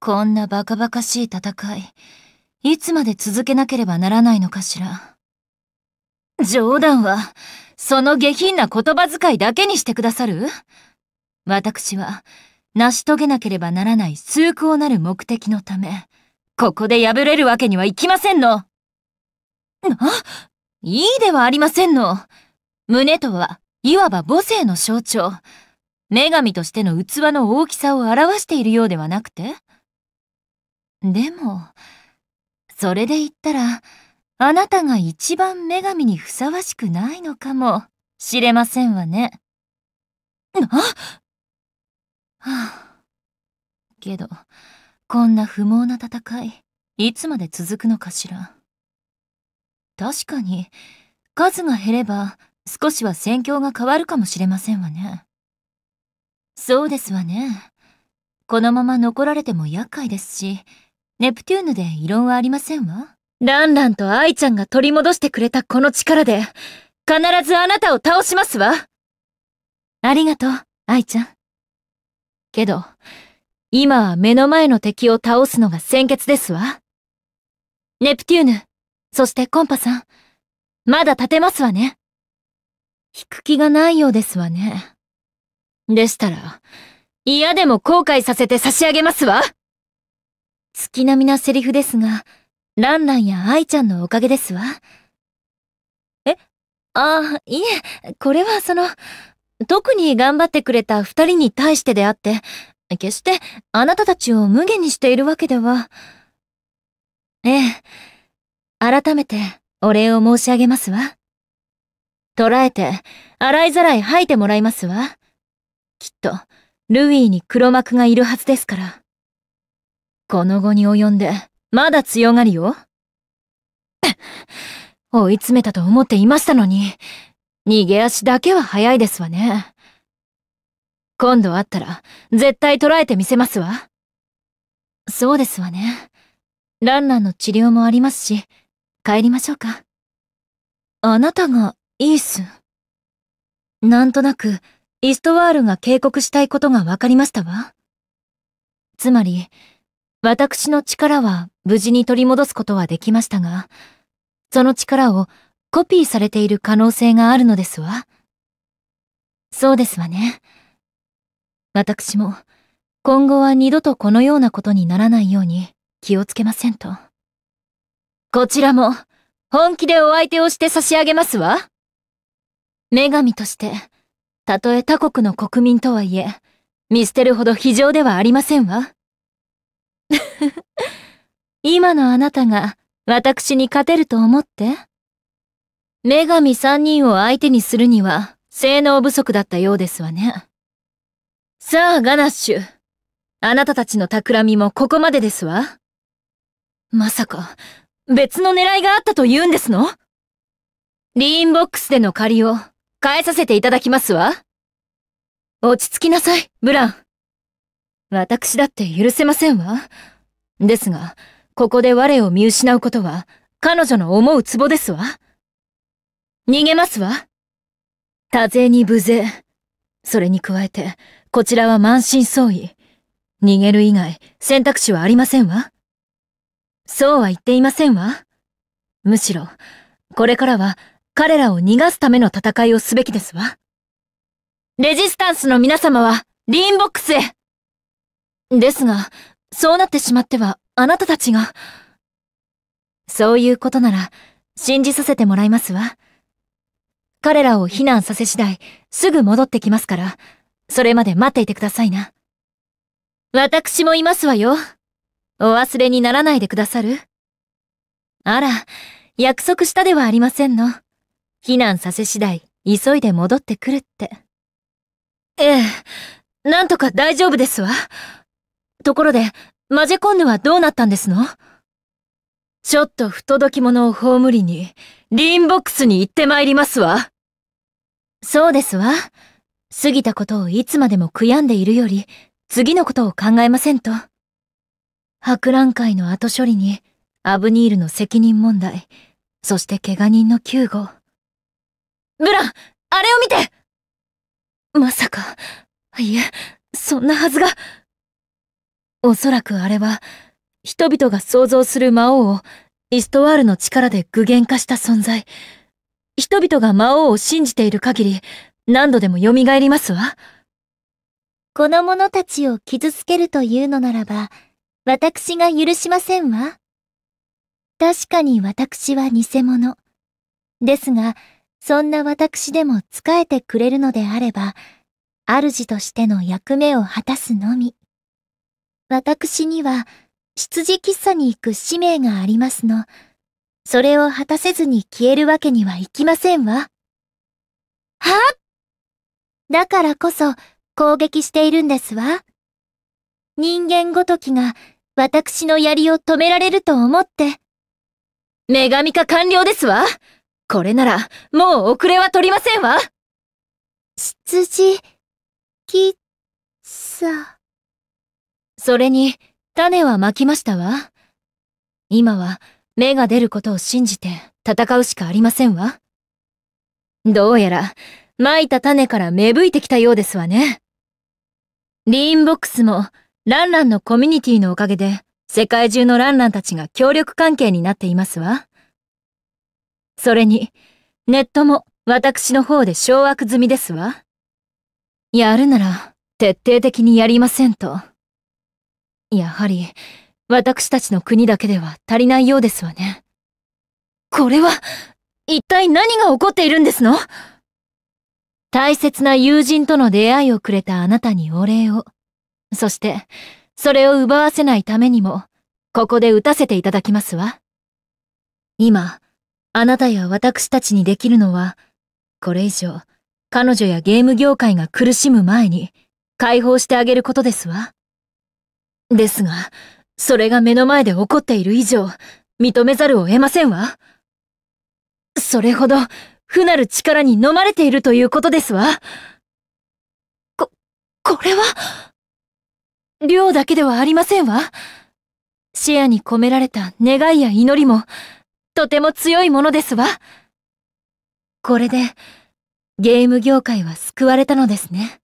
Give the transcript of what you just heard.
こんなバカバカしい戦い、いつまで続けなければならないのかしら。冗談は、その下品な言葉遣いだけにしてくださる私は、成し遂げなければならない崇高なる目的のため、ここで破れるわけにはいきませんの。ないいではありませんの。胸とは、いわば母性の象徴。女神としての器の大きさを表しているようではなくてでも、それで言ったら、あなたが一番女神にふさわしくないのかもしれませんわね。なはあ、けど、こんな不毛な戦い、いつまで続くのかしら。確かに、数が減れば少しは戦況が変わるかもしれませんわね。そうですわね。このまま残られても厄介ですし、ネプテューヌで異論はありませんわ。ランランと愛ちゃんが取り戻してくれたこの力で、必ずあなたを倒しますわ。ありがとう、イちゃん。けど、今は目の前の敵を倒すのが先決ですわ。ネプテューヌ、そしてコンパさん、まだ立てますわね。引く気がないようですわね。でしたら、嫌でも後悔させて差し上げますわ。月並みなセリフですが、ランランや愛ちゃんのおかげですわ。えああ、いえ、これはその、特に頑張ってくれた二人に対してであって、決してあなたたちを無限にしているわけでは。ええ、改めてお礼を申し上げますわ。捕らえて、洗いざらい吐いてもらいますわ。きっと、ルイに黒幕がいるはずですから。この後に及んで、まだ強がりよ 追い詰めたと思っていましたのに、逃げ足だけは早いですわね。今度会ったら、絶対捉えてみせますわ。そうですわね。ランランの治療もありますし、帰りましょうか。あなたが、イース。なんとなく、イストワールが警告したいことが分かりましたわ。つまり、私の力は無事に取り戻すことはできましたが、その力をコピーされている可能性があるのですわ。そうですわね。私も今後は二度とこのようなことにならないように気をつけませんと。こちらも本気でお相手をして差し上げますわ。女神として、たとえ他国の国民とはいえ、見捨てるほど非常ではありませんわ。今のあなたが私に勝てると思って女神三人を相手にするには性能不足だったようですわね。さあ、ガナッシュ。あなたたちの企みもここまでですわ。まさか、別の狙いがあったと言うんですのリーンボックスでの借りを返させていただきますわ。落ち着きなさい、ブラン。私だって許せませんわ。ですが、ここで我を見失うことは、彼女の思うツボですわ。逃げますわ。多勢に無勢。それに加えて、こちらは満身創痍。逃げる以外選択肢はありませんわ。そうは言っていませんわ。むしろ、これからは彼らを逃がすための戦いをすべきですわ。レジスタンスの皆様は、リーンボックスへですが、そうなってしまっては、あなたたちが。そういうことなら、信じさせてもらいますわ。彼らを避難させ次第、すぐ戻ってきますから、それまで待っていてくださいな。私もいますわよ。お忘れにならないでくださるあら、約束したではありませんの。避難させ次第、急いで戻ってくるって。ええ、なんとか大丈夫ですわ。ところで、マジェコンヌはどうなったんですのちょっと不届き者を葬りに、リーンボックスに行って参りますわ。そうですわ。過ぎたことをいつまでも悔やんでいるより、次のことを考えませんと。博覧会の後処理に、アブニールの責任問題、そして怪我人の救護。ブランあれを見てまさか、いえ、そんなはずが。おそらくあれは、人々が想像する魔王を、イストワールの力で具現化した存在。人々が魔王を信じている限り、何度でも蘇りますわ。この者たちを傷つけるというのならば、私が許しませんわ。確かに私は偽物。ですが、そんな私でも仕えてくれるのであれば、主としての役目を果たすのみ。私には、執事喫茶に行く使命がありますの。それを果たせずに消えるわけにはいきませんわ。はだからこそ攻撃しているんですわ。人間ごときが私の槍を止められると思って。女神化完了ですわこれならもう遅れは取りませんわ羊、喫茶。それに、種はまきましたわ。今は、芽が出ることを信じて戦うしかありませんわ。どうやら、まいた種から芽吹いてきたようですわね。リーンボックスも、ランランのコミュニティのおかげで、世界中のランランたちが協力関係になっていますわ。それに、ネットも私の方で掌握済みですわ。やるなら、徹底的にやりませんと。やはり、私たちの国だけでは足りないようですわね。これは、一体何が起こっているんですの大切な友人との出会いをくれたあなたにお礼を。そして、それを奪わせないためにも、ここで打たせていただきますわ。今、あなたや私たちにできるのは、これ以上、彼女やゲーム業界が苦しむ前に、解放してあげることですわ。ですが、それが目の前で起こっている以上、認めざるを得ませんわ。それほど、不なる力に飲まれているということですわ。こ、これは量だけではありませんわ。視野に込められた願いや祈りも、とても強いものですわ。これで、ゲーム業界は救われたのですね。